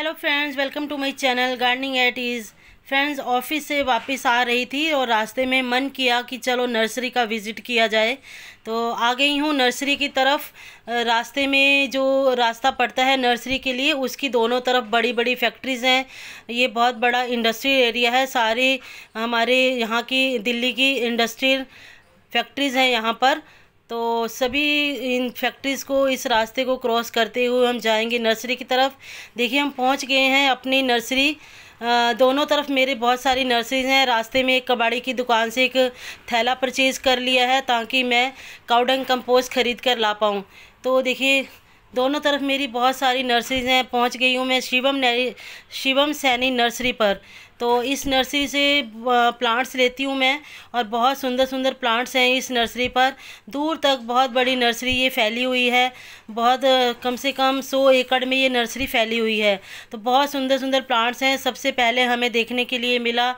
hello friends welcome to my channel gardening at ease friends office से वापस आ रही थी और रास्ते में मन किया कि चलो नर्सरी का विज़िट किया जाए तो आ गई हूँ नर्सरी की तरफ रास्ते में जो रास्ता पड़ता है नर्सरी के लिए उसकी दोनों तरफ बड़ी बड़ी फैक्ट्रीज़ हैं ये बहुत बड़ा इंडस्ट्रियल एरिया है सारे हमारे यहाँ की दिल्ली की इंडस्ट्रियल फैक्ट्रीज़ हैं यहाँ पर तो सभी इन फैक्ट्रीज़ को इस रास्ते को क्रॉस करते हुए हम जाएंगे नर्सरी की तरफ देखिए हम पहुंच गए हैं अपनी नर्सरी दोनों तरफ मेरे बहुत सारी नर्सरीज हैं रास्ते में एक कबाड़ी की दुकान से एक थैला परचेज़ कर लिया है ताकि मैं काउडंग कंपोस्ट खरीद कर ला पाऊँ तो देखिए दोनों तरफ मेरी बहुत सारी नर्सरीज हैं पहुंच गई हूँ मैं शिवम शिवम सैनी नर्सरी पर तो इस नर्सरी से प्लांट्स लेती हूँ मैं और बहुत सुंदर सुंदर प्लांट्स हैं इस नर्सरी पर दूर तक बहुत बड़ी नर्सरी ये फैली हुई है बहुत कम से कम सौ एकड़ में ये नर्सरी फैली हुई है तो बहुत सुंदर सुंदर प्लांट्स हैं सबसे पहले हमें देखने के लिए मिला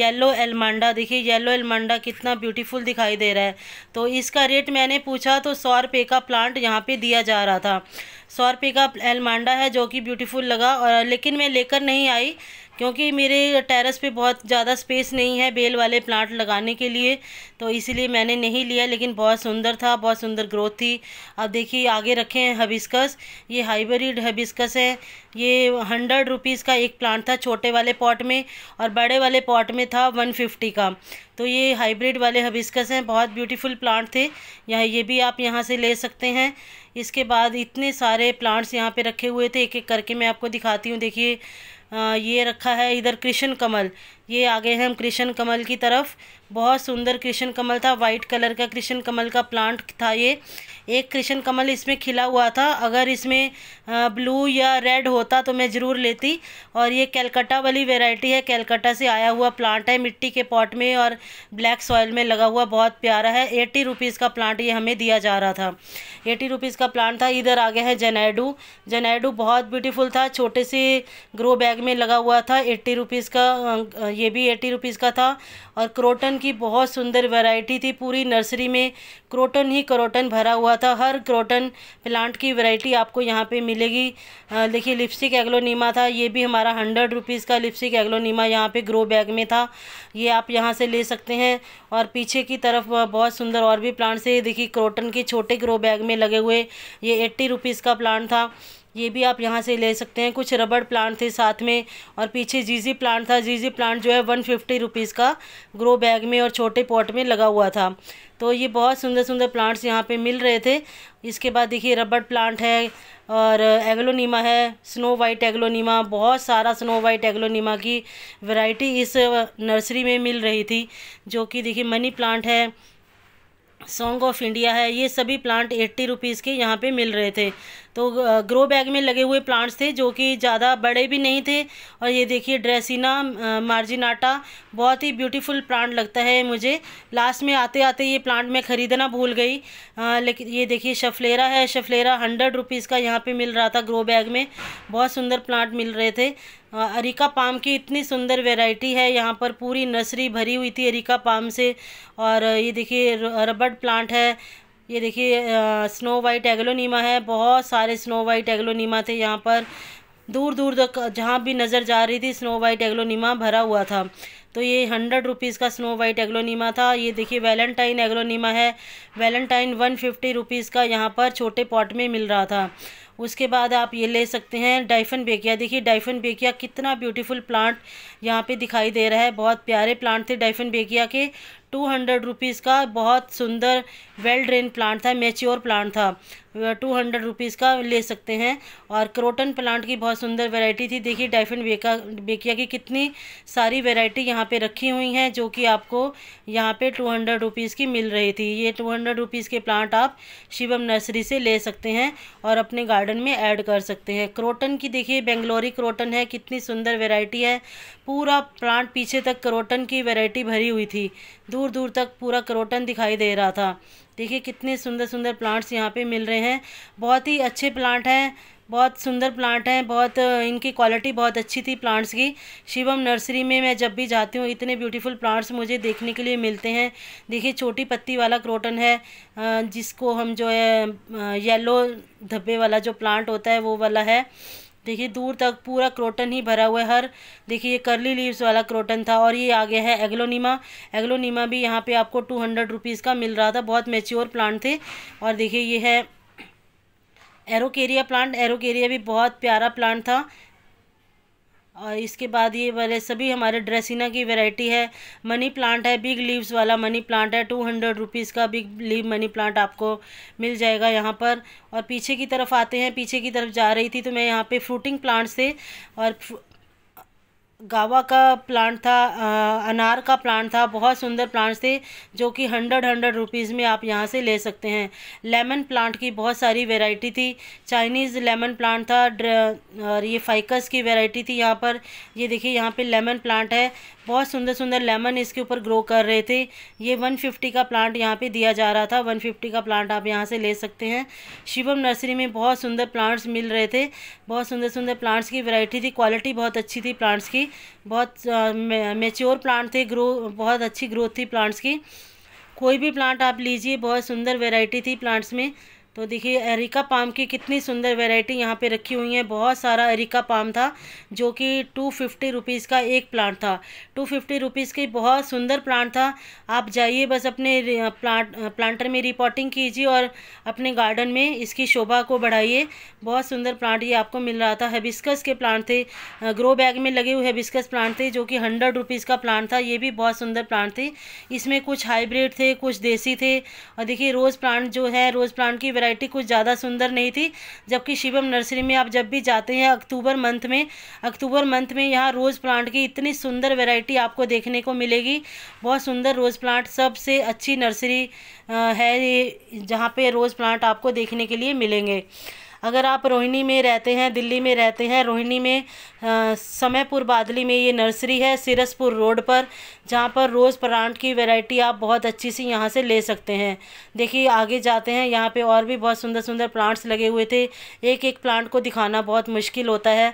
येलो एलमांडा देखिए येलो एलमांडा कितना ब्यूटीफुल दिखाई दे रहा है तो इसका रेट मैंने पूछा तो सौ रुपये का प्लांट यहाँ पर दिया जा रहा था सौ रुपये का एलमांडा है जो कि ब्यूटीफुल लगा और लेकिन मैं लेकर नहीं आई क्योंकि मेरे टेरेस पे बहुत ज़्यादा स्पेस नहीं है बेल वाले प्लांट लगाने के लिए तो इसीलिए मैंने नहीं लिया लेकिन बहुत सुंदर था बहुत सुंदर ग्रोथ थी अब देखिए आगे रखे हैं हबिस्कस ये हाइब्रिड हबिस्कस है ये हंड्रेड रुपीज़ का एक प्लांट था छोटे वाले पॉट में और बड़े वाले पॉट में था वन फिफ्टी का तो ये हाइब्रिड वाले हबिस्कस हैं बहुत ब्यूटीफुल प्लांट थे यहाँ ये भी आप यहाँ से ले सकते हैं इसके बाद इतने सारे प्लांट्स यहाँ पे रखे हुए थे एक एक करके मैं आपको दिखाती हूँ देखिए ये रखा है इधर कृष्ण कमल ये आ गए हैं हम कृष्ण कमल की तरफ बहुत सुंदर कृष्ण कमल था वाइट कलर का कृष्ण कमल का प्लांट था ये एक कृष्ण कमल इसमें खिला हुआ था अगर इसमें ब्लू या रेड होता तो मैं ज़रूर लेती और ये कैलकटा वाली वेराइटी है कैलकटा से आया हुआ प्लांट है मिट्टी के पॉट में और ब्लैक सॉयल में लगा हुआ बहुत प्यारा है एट्टी रुपीज़ का प्लांट ये हमें दिया जा रहा था एटी रुपीज़ का प्लांट था इधर आ गया है जनेडू जनेडू बहुत ब्यूटीफुल था छोटे से ग्रो बैग में लगा हुआ था एट्टी रुपीज़ का ये भी एट्टी रुपीज़ का था और क्रोटन की बहुत सुंदर वैरायटी थी पूरी नर्सरी में क्रोटन ही क्रोटन भरा हुआ था हर क्रोटन प्लांट की वैरायटी आपको यहाँ पे मिलेगी देखिए लिपस्टिक एग्लोनीमा था ये भी हमारा हंड्रेड रुपीज़ का लिपस्टिक एग्लोनीमा यहाँ पे ग्रो बैग में था ये आप यहाँ से ले सकते हैं और पीछे की तरफ बहुत सुंदर और भी प्लांट्स है देखिए क्रोटन के छोटे ग्रो बैग में लगे हुए ये एट्टी रुपीज़ का प्लांट था ये भी आप यहाँ से ले सकते हैं कुछ रबड़ प्लांट थे साथ में और पीछे जीजी प्लांट था जीजी प्लांट जो है वन फिफ्टी रुपीज़ का ग्रो बैग में और छोटे पॉट में लगा हुआ था तो ये बहुत सुंदर सुंदर प्लांट्स यहाँ पे मिल रहे थे इसके बाद देखिए रबड़ प्लांट है और एग्लोनीमा है स्नो वाइट एग्लोनीमा बहुत सारा स्नो वाइट एग्लोनीमा की वैरायटी इस नर्सरी में मिल रही थी जो कि देखिए मनी प्लांट है सॉन्ग ऑफ इंडिया है ये सभी प्लांट एट्टी रुपीज़ के यहाँ पे मिल रहे थे तो ग्रो बैग में लगे हुए प्लांट्स थे जो कि ज़्यादा बड़े भी नहीं थे और ये देखिए ड्रेसिना मार्जिनाटा बहुत ही ब्यूटीफुल प्लांट लगता है मुझे लास्ट में आते आते ये प्लांट मैं ख़रीदना भूल गई लेकिन ये देखिए शफलेरा है शफलेरा हंड्रेड रुपीज़ का यहाँ पर मिल रहा था ग्रो बैग में बहुत सुंदर प्लांट मिल रहे थे अरिका पाम की इतनी सुंदर वैरायटी है यहाँ पर पूरी नर्सरी भरी हुई थी अरिका पाम से और ये देखिए रबड़ प्लांट है ये देखिए स्नो वाइट एग्लोनीमा है बहुत सारे स्नो वाइट एग्लोनीमा थे यहाँ पर दूर दूर तक जहाँ भी नज़र जा रही थी स्नो वाइट एग्लोनीमा भरा हुआ था तो ये हंड्रेड रुपीज़ का स्नो वाइट एग्लोनीमा था ये देखिए वैलेंटाइन एग्लोनीमा है वैलेंटाइन वन फिफ्टी रुपीज़ का यहाँ पर छोटे पॉट में मिल रहा था उसके बाद आप ये ले सकते हैं डाइफन बेकिया देखिए डाइफन बेकिया कितना ब्यूटीफुल प्लांट यहाँ पे दिखाई दे रहा है बहुत प्यारे प्लांट थे डाइफन बेकिया के टू हंड्रेड रुपीज़ का बहुत सुंदर वेल ड्रेन प्लांट था मेच्योर प्लांट था टू हंड्रेड रुपीज़ का ले सकते हैं और क्रोटन प्लांट की बहुत सुंदर वैरायटी थी देखिए डाइफिन बेका बेकिया की कितनी सारी वैरायटी यहाँ पे रखी हुई हैं जो कि आपको यहाँ पे टू हंड्रेड रुपीज़ की मिल रही थी ये टू हंड्रेड रुपीज़ के प्लांट आप शिवम नर्सरी से ले सकते हैं और अपने गार्डन में ऐड कर सकते हैं क्रोटन की देखिए बेंगलोरी क्रोटन है कितनी सुंदर वेराइटी है पूरा प्लांट पीछे तक करोटन की वैरायटी भरी हुई थी दूर दूर तक पूरा करोटन दिखाई दे रहा था देखिए कितने सुंदर सुंदर प्लांट्स यहाँ पे मिल रहे हैं बहुत ही अच्छे प्लांट हैं बहुत सुंदर प्लांट हैं बहुत इनकी क्वालिटी बहुत अच्छी थी प्लांट्स की शिवम नर्सरी में मैं जब भी जाती हूँ इतने ब्यूटीफुल प्लांट्स मुझे देखने के लिए मिलते हैं देखिए छोटी पत्ती वाला क्रोटन है जिसको हम जो है येलो धब्बे वाला जो प्लांट होता है वो वाला है देखिए दूर तक पूरा क्रोटन ही भरा हुआ है हर देखिए ये करली लीव्स वाला क्रोटन था और ये आ गया है एग्लोनीमा एग्लोनीमा भी यहाँ पे आपको टू हंड्रेड रुपीज़ का मिल रहा था बहुत मेच्योर प्लांट थे और देखिए ये है एरोकेरिया प्लांट एरोकेरिया भी बहुत प्यारा प्लांट था और इसके बाद ये वाले सभी हमारे ड्रेसिना की वैरायटी है मनी प्लांट है बिग लीव्स वाला मनी प्लांट है टू हंड्रेड रुपीज़ का बिग लीव मनी प्लांट आपको मिल जाएगा यहाँ पर और पीछे की तरफ आते हैं पीछे की तरफ जा रही थी तो मैं यहाँ पे फ्रूटिंग प्लांट से और गावा का प्लांट था आ, अनार का प्लांट था बहुत सुंदर प्लांट्स थे जो कि हंड्रेड हंड्रेड रुपीज़ में आप यहाँ से ले सकते हैं लेमन प्लांट की बहुत सारी वैरायटी थी चाइनीज़ लेमन प्लांट था और ये फाइकस की वैरायटी थी यहाँ पर ये देखिए यहाँ पे लेमन प्लांट है बहुत सुंदर सुंदर लेमन इसके ऊपर ग्रो कर रहे थे ये वन फिफ्टी का प्लांट यहाँ पर दिया जा रहा था वन फिफ्टी का प्लांट आप यहाँ से ले सकते हैं शिवम नर्सरी में बहुत सुंदर प्लांट्स मिल रहे थे बहुत सुंदर सुंदर प्लांट्स की वेराइटी थी क्वालिटी बहुत अच्छी थी प्लांट्स की बहुत मेच्योर प्लांट थे ग्रो बहुत अच्छी ग्रोथ थी प्लांट्स की कोई भी प्लांट आप लीजिए बहुत सुंदर वेराइटी थी प्लांट्स में तो देखिए एरिका पाम की कितनी सुंदर वैरायटी यहाँ पे रखी हुई है बहुत सारा एरिका पाम था जो कि टू फिफ्टी रुपीज़ का एक प्लांट था टू फिफ्टी रुपीज़ की बहुत सुंदर प्लांट था आप जाइए बस अपने प्लांट प्लांटर में रिपोर्टिंग कीजिए और अपने गार्डन में इसकी शोभा को बढ़ाइए बहुत सुंदर प्लांट ये आपको मिल रहा था हेबिस्कस के प्लांट थे ग्रो बैग में लगे हुए हेबिस्कस प्लांट थे जो कि हंड्रेड रुपीज़ का प्लांट था ये भी बहुत सुंदर प्लांट थे इसमें कुछ हाईब्रिड थे कुछ देसी थे और देखिए रोज़ प्लांट जो है रोज़ प्लांट की वैरायटी वैरायटी कुछ ज़्यादा सुंदर नहीं थी जबकि शिवम नर्सरी में आप जब भी जाते हैं अक्टूबर मंथ में अक्टूबर मंथ में यहाँ रोज़ प्लांट की इतनी सुंदर वैरायटी आपको देखने को मिलेगी बहुत सुंदर रोज़ प्लांट सबसे अच्छी नर्सरी है जहाँ पे रोज़ प्लांट आपको देखने के लिए मिलेंगे अगर आप रोहिणी में रहते हैं दिल्ली में रहते हैं रोहिणी में समयपुर बादली में ये नर्सरी है सिरसपुर रोड पर जहाँ पर रोज़ प्लांट की वैरायटी आप बहुत अच्छी सी यहाँ से ले सकते हैं देखिए आगे जाते हैं यहाँ पे और भी बहुत सुंदर सुंदर प्लांट्स लगे हुए थे एक एक प्लांट को दिखाना बहुत मुश्किल होता है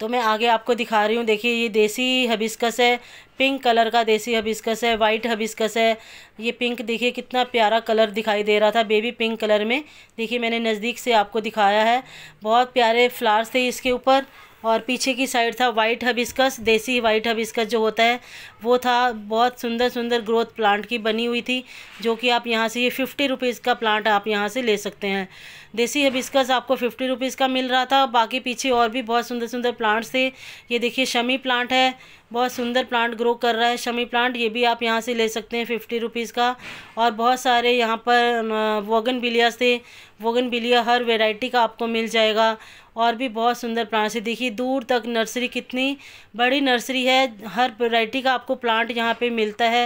तो मैं आगे आपको दिखा रही हूँ देखिए ये देसी हबिस्कस है पिंक कलर का देसी हबिस्कस है वाइट हबिस्कस है ये पिंक देखिए कितना प्यारा कलर दिखाई दे रहा था बेबी पिंक कलर में देखिए मैंने नज़दीक से आपको दिखाया है बहुत प्यारे फ्लावर्स थे इसके ऊपर और पीछे की साइड था वाइट हबिस्कस देसी वाइट हबिस्कस जो होता है वो था बहुत सुंदर सुंदर ग्रोथ प्लांट की बनी हुई थी जो कि आप यहाँ से ये फिफ्टी रुपीज़ का प्लांट आप यहाँ से ले सकते हैं देसी हबिस्कस आपको फिफ्टी रुपीज़ का मिल रहा था बाकी पीछे और भी बहुत सुंदर सुंदर प्लांट्स थे ये देखिए शमी प्लांट है बहुत सुंदर प्लांट ग्रो कर रहा है शमी प्लांट ये भी आप यहाँ से ले सकते हैं फिफ्टी रुपीज़ का और बहुत सारे यहाँ पर वोगन बिलिया थे वोगन बिलिया हर वेराइटी का आपको मिल जाएगा और भी बहुत सुंदर प्लांट्स है देखिए दूर तक नर्सरी कितनी बड़ी नर्सरी है हर वेराइटी का आपको प्लांट यहाँ पे मिलता है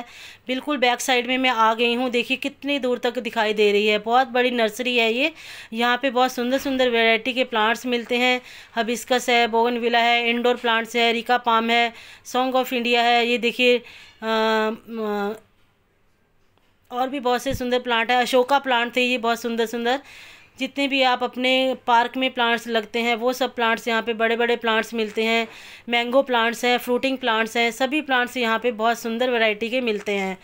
बिल्कुल बैक साइड में मैं आ गई हूँ देखिए कितनी दूर तक दिखाई दे रही है बहुत बड़ी नर्सरी है ये यहाँ पे बहुत सुंदर सुंदर वेराइटी के प्लांट्स मिलते हैं हबिस्कस है बोगनविला है इंडोर प्लांट्स है रिका पाम है सॉन्ग ऑफ इंडिया है ये देखिए और भी बहुत से सुंदर प्लांट है अशोका प्लांट थे ये बहुत सुंदर सुंदर जितने भी आप अपने पार्क में प्लांट्स लगते हैं वो सब प्लांट्स यहाँ पे बड़े बड़े प्लांट्स मिलते हैं मैंगो प्लांट्स हैं फ्रूटिंग प्लांट्स हैं सभी प्लांट्स यहाँ पे बहुत सुंदर वैरायटी के मिलते हैं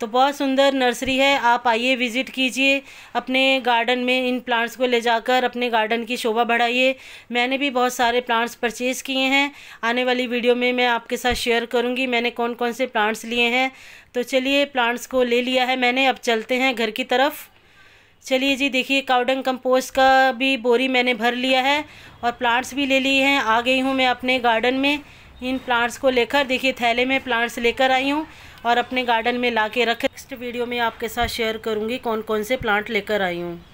तो बहुत सुंदर नर्सरी है आप आइए विज़िट कीजिए अपने गार्डन में इन प्लांट्स को ले जाकर अपने गार्डन की शोभा बढ़ाइए मैंने भी बहुत सारे प्लांट्स परचेज़ किए हैं आने वाली वीडियो में मैं आपके साथ शेयर करूँगी मैंने कौन कौन से प्लांट्स लिए हैं तो चलिए प्लांट्स को ले लिया है मैंने अब चलते हैं घर की तरफ चलिए जी देखिए काउडंग कंपोस्ट का भी बोरी मैंने भर लिया है और प्लांट्स भी ले लिए हैं आ गई हूँ मैं अपने गार्डन में इन प्लांट्स को लेकर देखिए थैले में प्लांट्स लेकर आई हूँ और अपने गार्डन में ला के रखें नेक्स्ट वीडियो में आपके साथ शेयर करूँगी कौन कौन से प्लांट लेकर आई हूँ